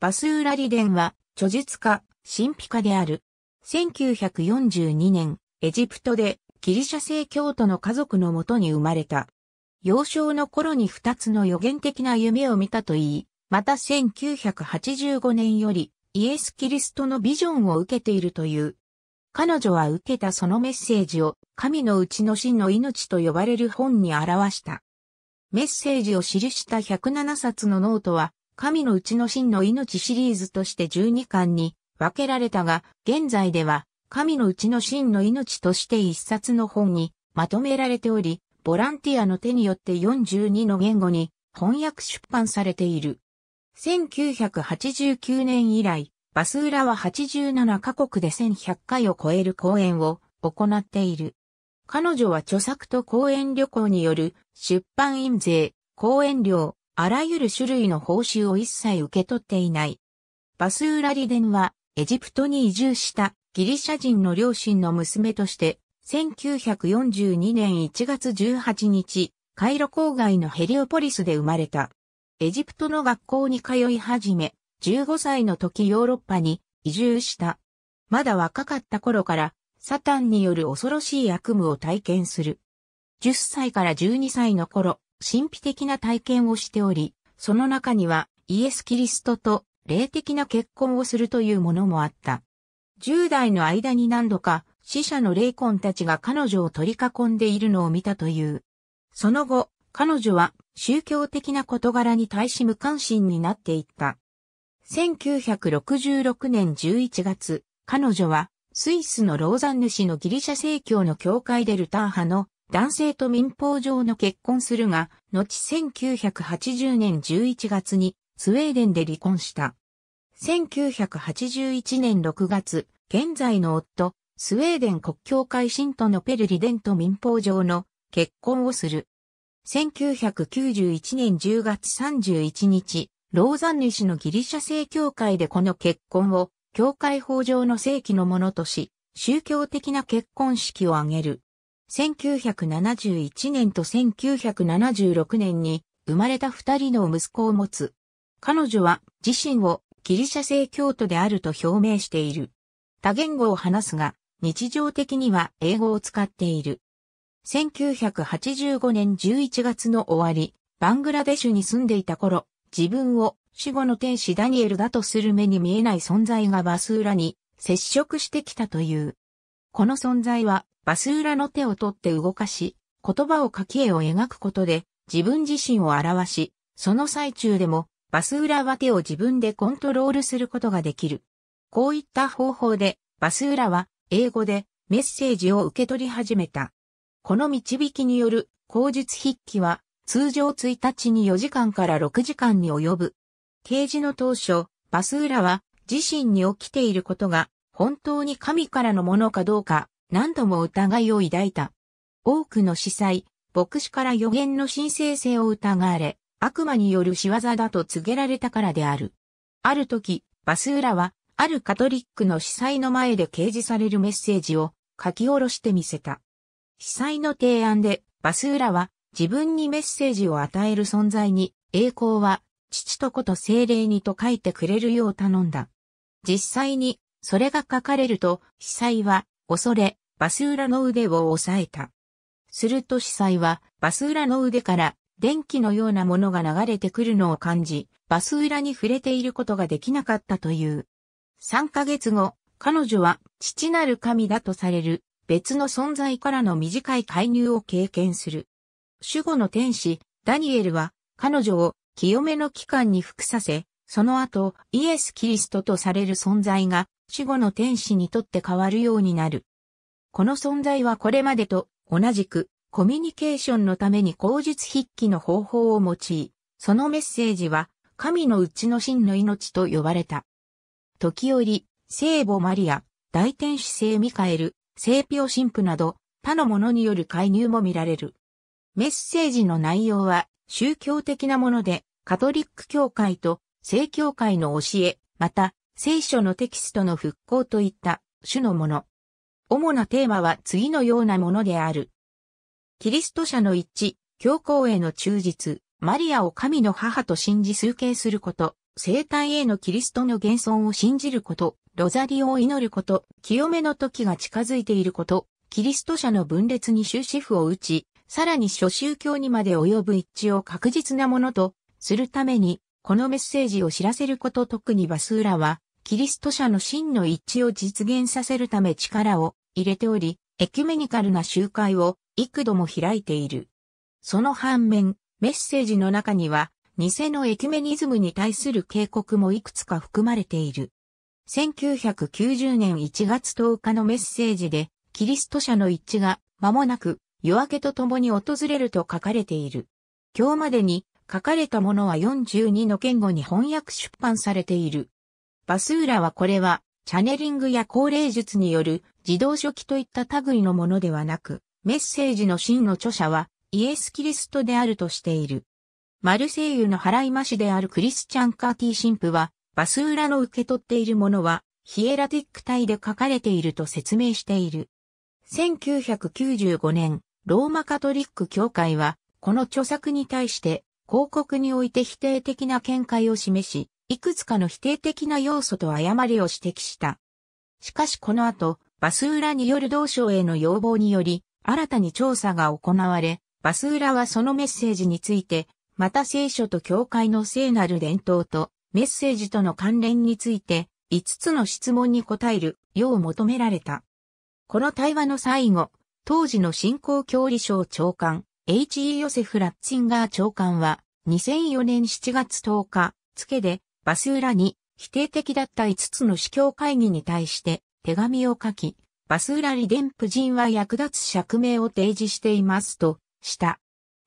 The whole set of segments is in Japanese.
バスーラリデンは、著述家、神秘家である。1942年、エジプトでギリシャ正教徒の家族のもとに生まれた。幼少の頃に二つの予言的な夢を見たといい、また1985年よりイエス・キリストのビジョンを受けているという。彼女は受けたそのメッセージを神のうちの真の命と呼ばれる本に表した。メッセージを記した107冊のノートは神のうちの真の命シリーズとして12巻に分けられたが、現在では神のうちの真の命として一冊の本にまとめられており、ボランティアの手によって42の言語に翻訳出版されている。1989年以来、バスーラは87カ国で1100回を超える講演を行っている。彼女は著作と講演旅行による出版印税、講演料、あらゆる種類の報酬を一切受け取っていない。バスーラリデンは、エジプトに移住したギリシャ人の両親の娘として、1942年1月18日、カイロ郊外のヘリオポリスで生まれた。エジプトの学校に通い始め、15歳の時ヨーロッパに移住した。まだ若かった頃から、サタンによる恐ろしい悪夢を体験する。10歳から12歳の頃、神秘的な体験をしており、その中にはイエス・キリストと霊的な結婚をするというものもあった。10代の間に何度か死者の霊魂たちが彼女を取り囲んでいるのを見たという。その後、彼女は宗教的な事柄に対し無関心になっていった。1966年11月、彼女はスイスのローザンヌ市のギリシャ正教の教会でルター派の男性と民法上の結婚するが、後1980年11月にスウェーデンで離婚した。1981年6月、現在の夫、スウェーデン国境会信徒のペルリデンと民法上の結婚をする。1991年10月31日、ローザンヌ氏のギリシャ正教会でこの結婚を、教会法上の正規のものとし、宗教的な結婚式を挙げる。1971年と1976年に生まれた二人の息子を持つ。彼女は自身をギリシャ正教徒であると表明している。多言語を話すが、日常的には英語を使っている。1985年11月の終わり、バングラデシュに住んでいた頃、自分を死後の天使ダニエルだとする目に見えない存在がバス裏に接触してきたという。この存在はバス裏の手を取って動かし、言葉を書き絵を描くことで自分自身を表し、その最中でもバス裏は手を自分でコントロールすることができる。こういった方法でバス裏は英語でメッセージを受け取り始めた。この導きによる口述筆記は通常1日に4時間から6時間に及ぶ。掲示の当初、バス裏は自身に起きていることが本当に神からのものかどうか何度も疑いを抱いた。多くの司祭、牧師から予言の神聖性を疑われ、悪魔による仕業だと告げられたからである。ある時、バスーラは、あるカトリックの司祭の前で掲示されるメッセージを書き下ろしてみせた。司祭の提案で、バスーラは、自分にメッセージを与える存在に、栄光は、父と子と精霊にと書いてくれるよう頼んだ。実際に、それが書かれると、司祭は、恐れ、バス裏の腕を押さえた。すると司祭は、バス裏の腕から電気のようなものが流れてくるのを感じ、バス裏に触れていることができなかったという。3ヶ月後、彼女は父なる神だとされる別の存在からの短い介入を経験する。守護の天使、ダニエルは彼女を清めの期間に服させ、その後イエス・キリストとされる存在が守護の天使にとって変わるようになる。この存在はこれまでと同じくコミュニケーションのために口述筆記の方法を用い、そのメッセージは神のうちの真の命と呼ばれた。時折、聖母マリア、大天使聖ミカエル、聖ピオ神父など他の者による介入も見られる。メッセージの内容は宗教的なもので、カトリック教会と聖教会の教え、また聖書のテキストの復興といった種のもの。主なテーマは次のようなものである。キリスト者の一致、教皇への忠実、マリアを神の母と信じ崇敬すること、生体へのキリストの現存を信じること、ロザリオを祈ること、清めの時が近づいていること、キリスト者の分裂に終止符を打ち、さらに諸宗教にまで及ぶ一致を確実なものとするために、このメッセージを知らせること特にバスーラは、キリスト者の真の一致を実現させるため力を入れており、エキュメニカルな集会を幾度も開いている。その反面、メッセージの中には、偽のエキュメニズムに対する警告もいくつか含まれている。1990年1月10日のメッセージで、キリスト者の一致が間もなく夜明けと共に訪れると書かれている。今日までに書かれたものは42の言語に翻訳出版されている。バスーラはこれはチャネリングや高齢術による自動書記といった類のものではなく、メッセージの真の著者はイエス・キリストであるとしている。マルセイユの払い増しであるクリスチャン・カーティ神父は、バス裏の受け取っているものは、ヒエラティック体で書かれていると説明している。1995年、ローマカトリック教会は、この著作に対して、広告において否定的な見解を示し、いくつかの否定的な要素と誤りを指摘した。しかしこの後、バスーラによる同省への要望により、新たに調査が行われ、バスーラはそのメッセージについて、また聖書と教会の聖なる伝統とメッセージとの関連について、5つの質問に答えるよう求められた。この対話の最後、当時の信仰教理省長官、H.E. ヨセフ・ラッツィンガー長官は、2004年7月10日、付で、バス裏に否定的だった5つの司教会議に対して手紙を書き、バス裏リデンプ人は役立つ釈明を提示していますとした。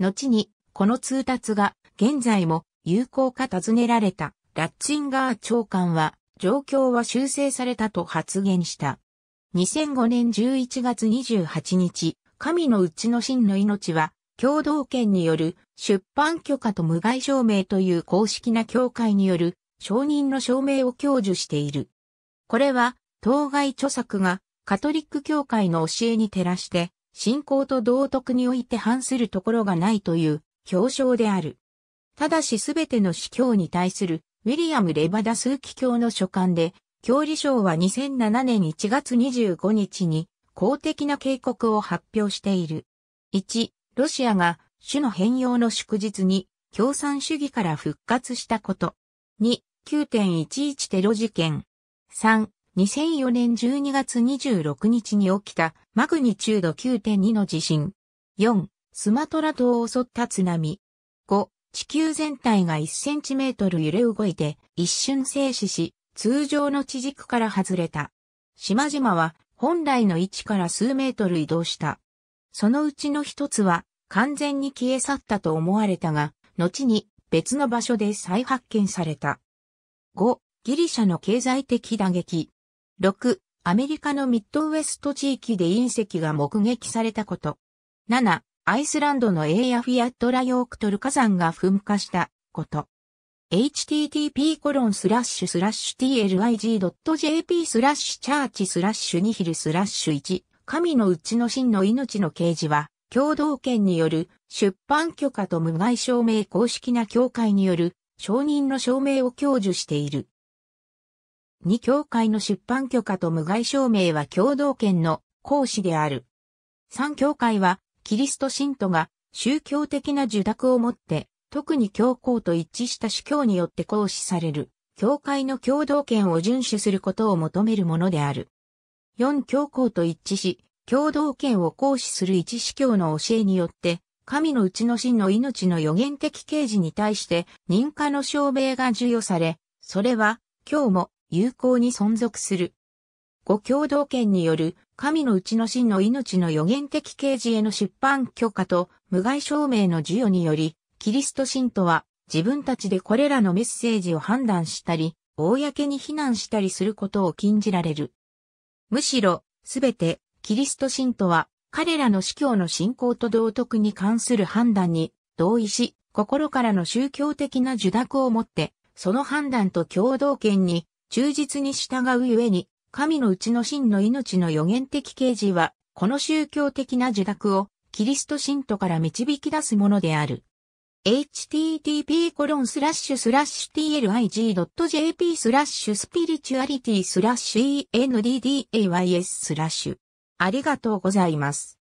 後に、この通達が現在も有効か尋ねられたラッチンガー長官は状況は修正されたと発言した。2005年11月28日、神のうちの真の命は共同権による出版許可と無害証明という公式な教会による承認の証明を享受している。これは、当該著作がカトリック教会の教えに照らして、信仰と道徳において反するところがないという表彰である。ただしすべての司教に対するウィリアム・レバダスーキ教の書簡で、教理省は2007年1月25日に公的な警告を発表している。1、ロシアが主の変容の祝日に共産主義から復活したこと。2、9.11テロ事件。3、2004年12月26日に起きたマグニチュード9.2の地震。4、スマトラ島を襲った津波。5、地球全体が1センチメートル揺れ動いて一瞬静止し、通常の地軸から外れた。島々は本来の位置から数メートル移動した。そのうちの一つは完全に消え去ったと思われたが、後に別の場所で再発見された。5、ギリシャの経済的打撃。6、アメリカのミッドウェスト地域で隕石が目撃されたこと。7、アイスランドのエイヤフィアットラヨークトル火山が噴火したこと。http コロンスラッシュスラッシュ tlig.jp スラッシュチャーチスラッシュニヒルスラッシュ1神のうちの真の命の啓示は共同権による出版許可と無害証明公式な協会による承認の証明を享受している。2協会の出版許可と無害証明は共同権の行使である。3協会は、キリスト信徒が宗教的な受諾をもって、特に教皇と一致した主教によって行使される、教会の共同権を遵守することを求めるものである。4教皇と一致し、共同権を行使する一司教の教えによって、神のうちの真の命の予言的啓示に対して認可の証明が授与され、それは今日も有効に存続する。ご共同権による神のうちの真の命の予言的啓示への出版許可と無害証明の授与により、キリスト信徒は自分たちでこれらのメッセージを判断したり、公に非難したりすることを禁じられる。むしろ、すべてキリスト信徒は彼らの司教の信仰と道徳に関する判断に同意し、心からの宗教的な受諾をもって、その判断と共同権に忠実に従うゆえに、神のうちの真の命の予言的啓示は、この宗教的な受諾をキリスト信徒から導き出すものである。http コロンスラッシュスラッシュ tlig.jp スラッシュスピリチュアリティスラッシュ endays スラッシュありがとうございます。